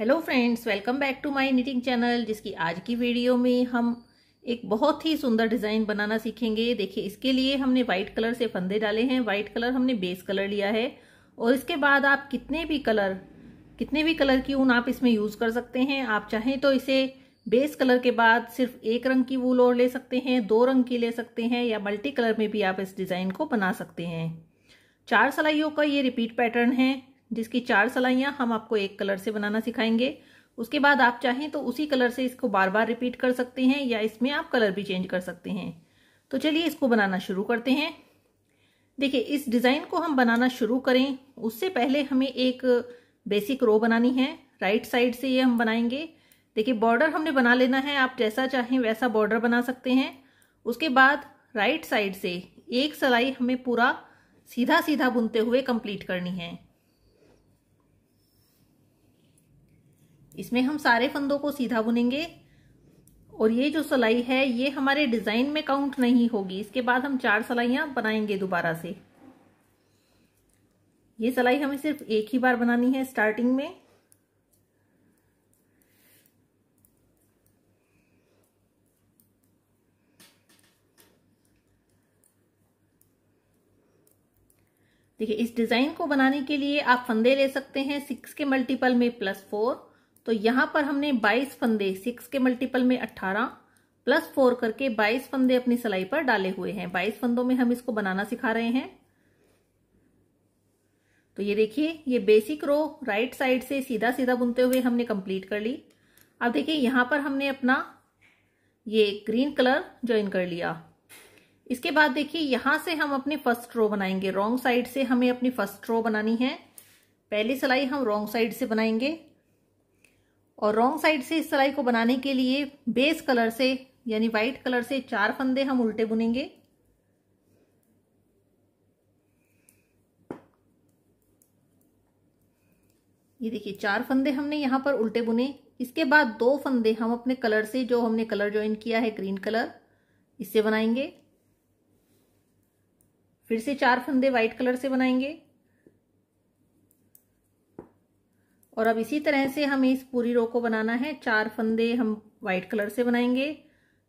hello friends welcome back to my knitting channel जिसकी आज की वीडियो में हम एक बहुत ही सुंदर डिज़ाइन बनाना सीखेंगे देखिए इसके लिए हमने वाइट कलर से फंदे डाले हैं वाइट कलर हमने बेस कलर लिया है और इसके बाद आप कितने भी कलर कितने भी कलर की ऊन आप इसमें यूज़ कर सकते हैं आप चाहें तो इसे बेस कलर के बाद सिर्फ एक रंग की वूल और ले सकते हैं दो रंग की ले सकते हैं या मल्टी कलर में भी आप इस डिज़ाइन को बना सकते हैं चार सलाइयों का ये रिपीट पैटर्न है जिसकी चार सलाइयाँ हम आपको एक कलर से बनाना सिखाएंगे उसके बाद आप चाहें तो उसी कलर से इसको बार बार रिपीट कर सकते हैं या इसमें आप कलर भी चेंज कर सकते हैं तो चलिए इसको बनाना शुरू करते हैं देखिए इस डिज़ाइन को हम बनाना शुरू करें उससे पहले हमें एक बेसिक रो बनानी है राइट साइड से ये हम बनाएंगे देखिए बॉर्डर हमने बना लेना है आप जैसा चाहें वैसा बॉर्डर बना सकते हैं उसके बाद राइट साइड से एक सलाई हमें पूरा सीधा सीधा बुनते हुए कंप्लीट करनी है इसमें हम सारे फंदों को सीधा बुनेंगे और ये जो सलाई है ये हमारे डिजाइन में काउंट नहीं होगी इसके बाद हम चार सिलाइया बनाएंगे दोबारा से ये सलाई हमें सिर्फ एक ही बार बनानी है स्टार्टिंग में देखिए इस डिजाइन को बनाने के लिए आप फंदे ले सकते हैं सिक्स के मल्टीपल में प्लस फोर तो यहां पर हमने 22 फंदे 6 के मल्टीपल में 18 प्लस 4 करके 22 फंदे अपनी सिलाई पर डाले हुए हैं 22 फंदों में हम इसको बनाना सिखा रहे हैं तो ये देखिए ये बेसिक रो राइट साइड से सीधा सीधा बुनते हुए हमने कंप्लीट कर ली अब देखिए यहां पर हमने अपना ये ग्रीन कलर ज्वाइन कर लिया इसके बाद देखिए यहां से हम अपनी फर्स्ट रो बनाएंगे रॉन्ग साइड से हमें अपनी फर्स्ट रो बनानी है पहली सिलाई हम रॉन्ग साइड से बनाएंगे और रॉन्ग साइड से इस सिलाई को बनाने के लिए बेस कलर से यानी व्हाइट कलर से चार फंदे हम उल्टे बुनेंगे ये देखिए चार फंदे हमने यहां पर उल्टे बुने इसके बाद दो फंदे हम अपने कलर से जो हमने कलर ज्वाइन किया है ग्रीन कलर इससे बनाएंगे फिर से चार फंदे व्हाइट कलर से बनाएंगे और अब इसी तरह से हमें इस पूरी रो को बनाना है चार फंदे हम व्हाइट कलर से बनाएंगे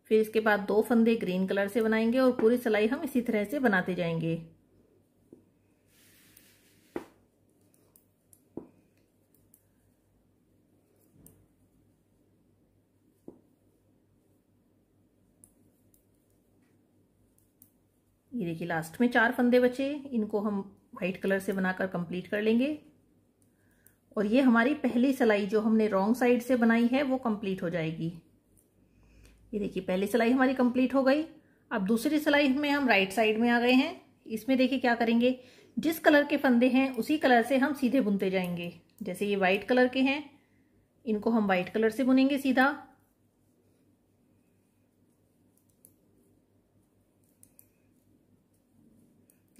फिर इसके बाद दो फंदे ग्रीन कलर से बनाएंगे और पूरी सिलाई हम इसी तरह से बनाते जाएंगे ये देखिए लास्ट में चार फंदे बचे इनको हम व्हाइट कलर से बनाकर कंप्लीट कर लेंगे और ये हमारी पहली सिलाई जो हमने रॉन्ग साइड से बनाई है वो कंप्लीट हो जाएगी ये देखिए पहली सिलाई हमारी कंप्लीट हो गई अब दूसरी सिलाई में हम राइट साइड में आ गए हैं इसमें देखिए क्या करेंगे जिस कलर के फंदे हैं उसी कलर से हम सीधे बुनते जाएंगे जैसे ये वाइट कलर के हैं इनको हम वाइट कलर से बुनेंगे सीधा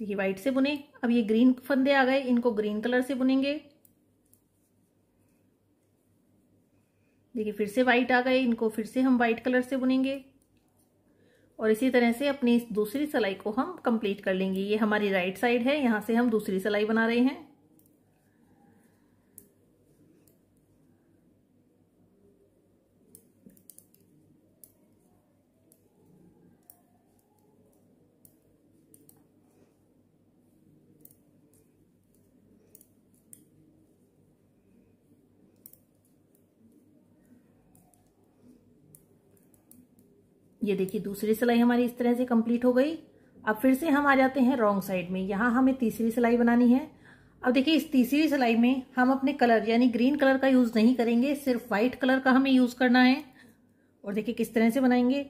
देखिए वाइट से बुने अब ये ग्रीन फंदे आ गए इनको ग्रीन कलर से बुनेंगे देखिए फिर से वाइट आ गए इनको फिर से हम वाइट कलर से बुनेंगे और इसी तरह से अपनी दूसरी सिलाई को हम कंप्लीट कर लेंगे ये हमारी राइट साइड है यहाँ से हम दूसरी सिलाई बना रहे हैं ये देखिए दूसरी सिलाई हमारी इस तरह से कंप्लीट हो गई अब फिर से हम आ जाते हैं रॉन्ग साइड में यहाँ हमें तीसरी सिलाई बनानी है अब देखिए इस तीसरी सिलाई में हम अपने कलर यानी ग्रीन कलर का यूज़ नहीं करेंगे सिर्फ वाइट कलर का हमें यूज़ करना है और देखिए किस तरह से बनाएंगे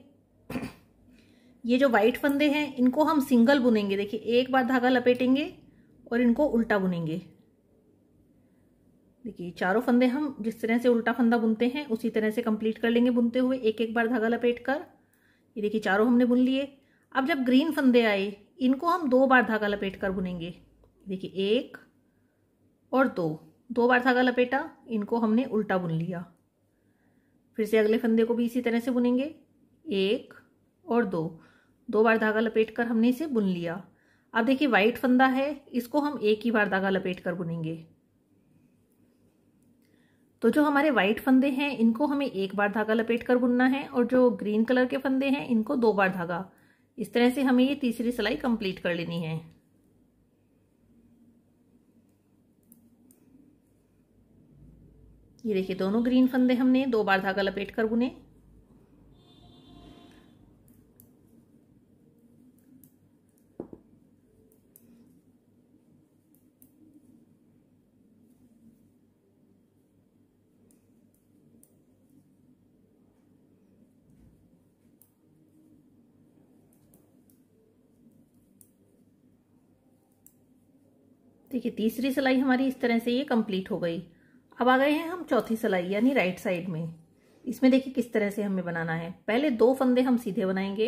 ये जो वाइट फंदे हैं इनको हम सिंगल बुनेंगे देखिए एक बार धागा लपेटेंगे और इनको उल्टा बुनेंगे देखिए चारों फंदे हम जिस तरह से उल्टा फंदा बुनते हैं उसी तरह से कंप्लीट कर लेंगे बुनते हुए एक एक बार धागा लपेट कर ये देखिए चारों हमने बुन लिए अब जब ग्रीन फंदे आए इनको हम दो बार धागा लपेट कर बुनेंगे देखिए एक और दो दो बार धागा लपेटा इनको हमने उल्टा बुन लिया फिर से अगले फंदे को भी इसी तरह से बुनेंगे एक और दो दो बार धागा लपेट कर हमने इसे बुन लिया अब देखिए वाइट फंदा है इसको हम एक ही बार धागा लपेट कर बुनेंगे तो जो हमारे व्हाइट फंदे हैं इनको हमें एक बार धागा लपेट कर बुनना है और जो ग्रीन कलर के फंदे हैं इनको दो बार धागा इस तरह से हमें ये तीसरी सिलाई कंप्लीट कर लेनी है ये देखिए दोनों ग्रीन फंदे हमने दो बार धागा लपेट कर बुने देखिए तीसरी सिलाई हमारी इस तरह से ये कंप्लीट हो गई अब आ गए हैं हम चौथी सिलाई यानी राइट साइड में इसमें देखिए किस तरह से हमें बनाना है पहले दो फंदे हम सीधे बनाएंगे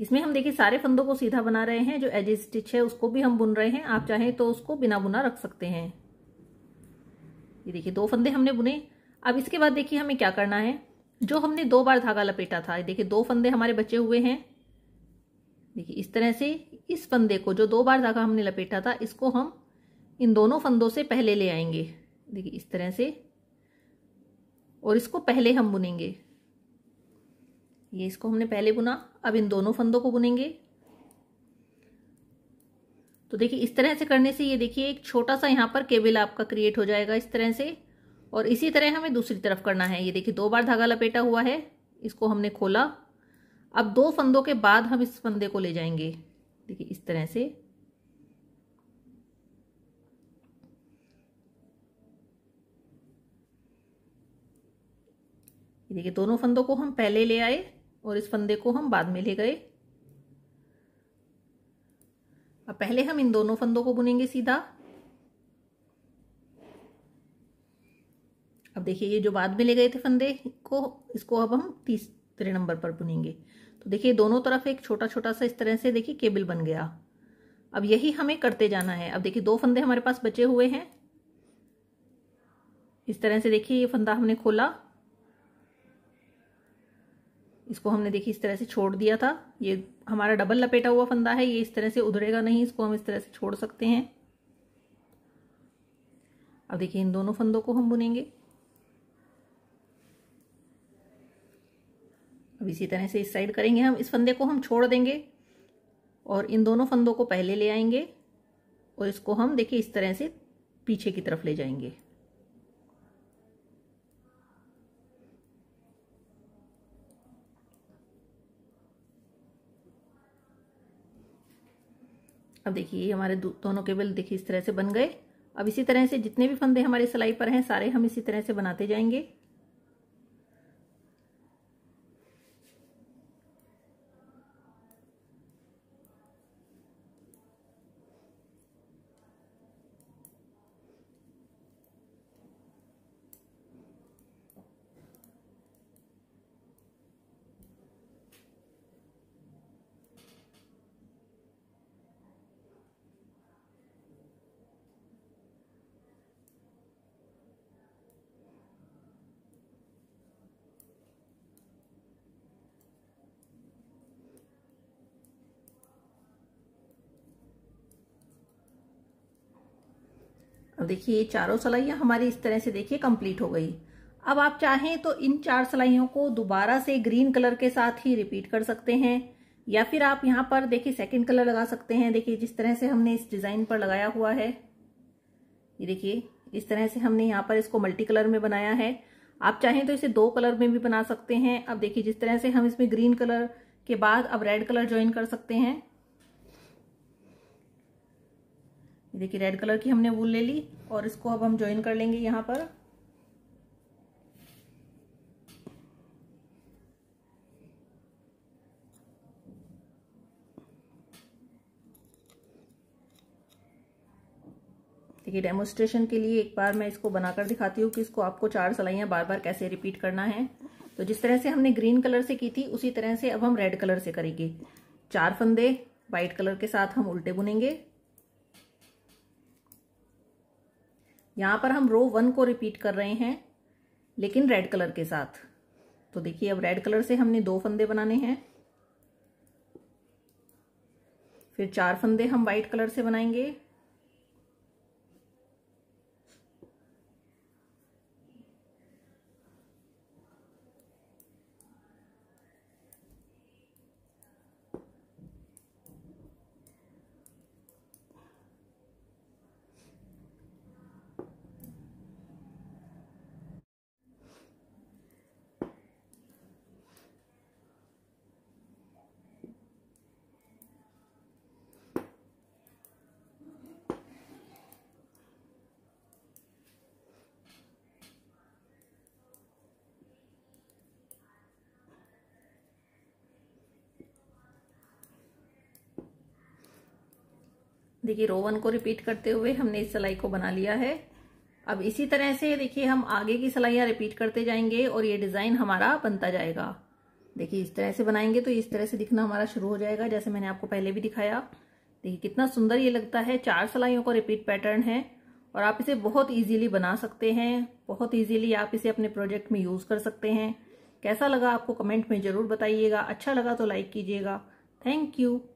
इसमें हम देखिए सारे फंदों को सीधा बना रहे हैं जो एज स्टिच है उसको भी हम बुन रहे हैं आप चाहें तो उसको बिना बुना रख सकते हैं ये देखिए दो फंदे हमने बुने अब इसके बाद देखिए हमें क्या करना है जो हमने दो बार धागा लपेटा था देखिए दो फंदे हमारे बचे हुए हैं देखिए इस तरह से इस फंदे को जो दो बार धागा हमने लपेटा था इसको हम इन दोनों फंदों से पहले ले आएंगे देखिए इस तरह से और इसको पहले हम बुनेंगे ये इसको हमने पहले बुना अब इन दोनों फंदों को बुनेंगे तो देखिए इस तरह से करने से ये देखिए एक छोटा सा यहाँ पर केबल आपका क्रिएट हो जाएगा इस तरह से और इसी तरह हमें दूसरी तरफ करना है ये देखिए दो बार धागा लपेटा हुआ है इसको हमने खोला अब दो फंदों के बाद हम इस फंदे को ले जाएंगे देखिए इस तरह से देखिए दोनों फंदों को हम पहले ले आए और इस फंदे को हम बाद में ले गए अब पहले हम इन दोनों फंदों को बुनेंगे सीधा अब देखिए ये जो बाद में ले गए थे फंदे को इसको अब हम तीस तीसरे नंबर पर बुनेंगे तो देखिए दोनों तरफ एक छोटा छोटा सा इस तरह से देखिए केबल बन गया अब यही हमें करते जाना है अब देखिए दो फंदे हमारे पास बचे हुए हैं इस तरह से देखिए ये फंदा हमने खोला इसको हमने देखिए इस तरह से छोड़ दिया था ये हमारा डबल लपेटा हुआ फंदा है ये इस तरह से उधरेगा नहीं इसको हम इस तरह से छोड़ सकते हैं अब देखिए इन दोनों फंदों को हम बुनेंगे अब इसी तरह से इस साइड करेंगे हम इस फंदे को हम छोड़ देंगे और इन दोनों फंदों को पहले ले आएंगे और इसको हम देखिए इस तरह से पीछे की तरफ ले जाएंगे अब देखिए हमारे दोनों केबल देखिए इस तरह से बन गए अब इसी तरह से जितने भी फंदे हमारे सिलाई पर हैं सारे हम इसी तरह से बनाते जाएंगे देखिए ये चारों सलाइयाँ हमारी इस तरह से देखिए कंप्लीट हो गई अब आप चाहें तो इन चार सलाइयों को दोबारा से ग्रीन कलर के साथ ही रिपीट कर सकते हैं या फिर आप यहाँ पर देखिए सेकंड कलर लगा सकते हैं देखिए जिस तरह से हमने इस डिज़ाइन पर लगाया हुआ है ये देखिए इस तरह से हमने यहाँ पर इसको मल्टी कलर में बनाया है आप चाहें तो इसे दो कलर में भी बना सकते हैं अब देखिए जिस तरह से हम इसमें ग्रीन कलर के बाद अब रेड कलर ज्वाइन कर सकते हैं देखिए रेड कलर की हमने वूल ले ली और इसको अब हम ज्वाइन कर लेंगे यहाँ पर देखिए डेमोस्ट्रेशन के लिए एक बार मैं इसको बनाकर दिखाती हूँ कि इसको आपको चार सलाइयाँ बार बार कैसे रिपीट करना है तो जिस तरह से हमने ग्रीन कलर से की थी उसी तरह से अब हम रेड कलर से करेंगे चार फंदे वाइट कलर के साथ हम उल्टे बुनेंगे यहाँ पर हम रो वन को रिपीट कर रहे हैं लेकिन रेड कलर के साथ तो देखिए अब रेड कलर से हमने दो फंदे बनाने हैं फिर चार फंदे हम वाइट कलर से बनाएंगे देखिए रो वन को रिपीट करते हुए हमने इस सिलाई को बना लिया है अब इसी तरह से देखिए हम आगे की सिलाइयाँ रिपीट करते जाएंगे और ये डिज़ाइन हमारा बनता जाएगा देखिए इस तरह से बनाएंगे तो इस तरह से दिखना हमारा शुरू हो जाएगा जैसे मैंने आपको पहले भी दिखाया देखिए कितना सुंदर ये लगता है चार सिलाइयों का रिपीट पैटर्न है और आप इसे बहुत ईजीली बना सकते हैं बहुत ईजीली आप इसे अपने प्रोजेक्ट में यूज़ कर सकते हैं कैसा लगा आपको कमेंट में ज़रूर बताइएगा अच्छा लगा तो लाइक कीजिएगा थैंक यू